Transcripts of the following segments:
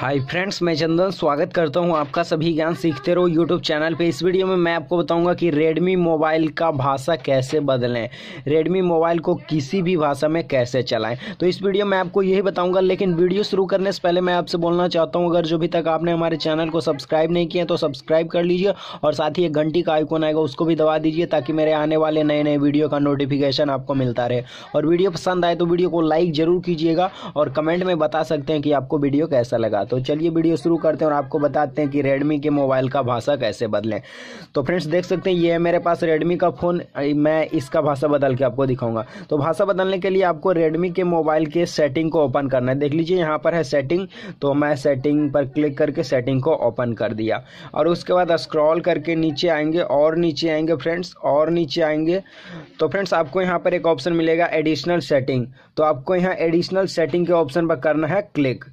hi friends मैं चंदन स्वागत करता हूं आपका सभी ज्ञान सीखते रहो यूट्यूब चैनल पे इस वीडियो में मैं आपको बताऊंगा कि रेडमी मोबाइल का भाषा कैसे बदलें रेडमी मोबाइल को किसी भी भाषा में कैसे चलाएं तो इस वीडियो में आपको यही बताऊंगा लेकिन वीडियो शुरू करने से पहले मैं आपसे बोलना चाहता हूँ अगर जो भी तक आपने हमारे चैनल को सब्सक्राइब नहीं किया तो सब्सक्राइब कर लीजिए और साथ ही एक घंटी का आइकोन आएगा उसको भी दबा दीजिए ताकि मेरे आने वाले नए नए वीडियो का नोटिफिकेशन आपको मिलता रहे और वीडियो पसंद आए तो वीडियो को लाइक ज़रूर कीजिएगा और कमेंट में बता सकते हैं कि आपको वीडियो कैसा लगा तो चलिए वीडियो शुरू करते हैं और आपको बताते हैं कि रेडमी के मोबाइल का भाषा कैसे बदलें तो फ्रेंड्स देख सकते हैं ये है मेरे पास रेडमी का फ़ोन मैं इसका भाषा बदल के आपको दिखाऊंगा तो भाषा बदलने के लिए आपको रेडमी के मोबाइल के सेटिंग को ओपन करना है देख लीजिए यहाँ पर है सेटिंग तो मैं सेटिंग पर क्लिक करके सेटिंग को ओपन कर दिया और उसके बाद स्क्रॉल करके नीचे आएंगे और नीचे आएंगे फ्रेंड्स और नीचे आएंगे तो फ्रेंड्स आपको यहाँ पर एक ऑप्शन मिलेगा एडिशनल सेटिंग तो आपको यहाँ एडिशनल सेटिंग के ऑप्शन पर करना है क्लिक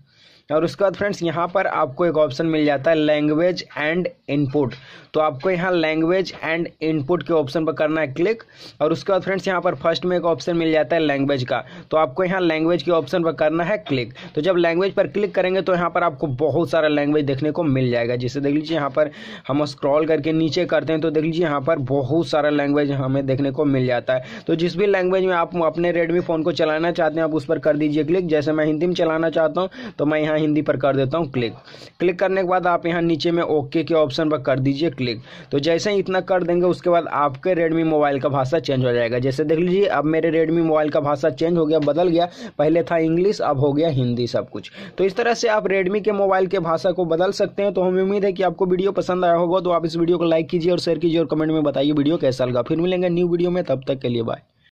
और उसके बाद फ्रेंड्स यहाँ पर आपको एक ऑप्शन मिल जाता है लैंग्वेज एंड इनपुट तो आपको यहाँ लैंग्वेज एंड इनपुट के ऑप्शन पर करना है क्लिक और उसके बाद फ्रेंड्स यहाँ पर फर्स्ट में एक ऑप्शन मिल जाता है लैंग्वेज का तो आपको यहाँ लैंग्वेज के ऑप्शन पर करना है क्लिक तो जब लैंग्वेज पर क्लिक करेंगे तो यहाँ पर आपको बहुत सारा लैंग्वेज देखने को मिल जाएगा जैसे देख लीजिए यहाँ पर हम स्क्रॉल करके नीचे करते हैं तो देख लीजिए यहाँ पर बहुत सारा लैंग्वेज हमें देखने को मिल जाता है तो जिस भी लैंग्वेज में आप अपने रेडमी फ़ोन को चलाना चाहते हैं आप उस पर कर दीजिए क्लिक जैसे मैं हिंदी में चलाना चाहता हूँ तो मैं यहाँ यहाँ हिंदी पर कर देता हूँ क्लिक क्लिक करने के बाद आप यहाँ नीचे में ओके के ऑप्शन पर कर दीजिए क्लिक तो जैसे ही इतना कर देंगे उसके बाद आपके रेडमी मोबाइल का भाषा चेंज हो जाएगा जैसे देख लीजिए अब मेरे रेडमी मोबाइल का भाषा चेंज हो गया बदल गया पहले था इंग्लिश अब हो गया हिंदी सब कुछ तो इस तरह से आप रेडमी के मोबाइल के भाषा को बदल सकते हैं तो हमें उम्मीद है कि आपको वीडियो पसंद आया होगा तो आप इस वीडियो को लाइक कीजिए और शेयर कीजिए और कमेंट में बताइए वीडियो कैसा लगा फिर मिलेंगे न्यू वीडियो में तब तक के लिए बाय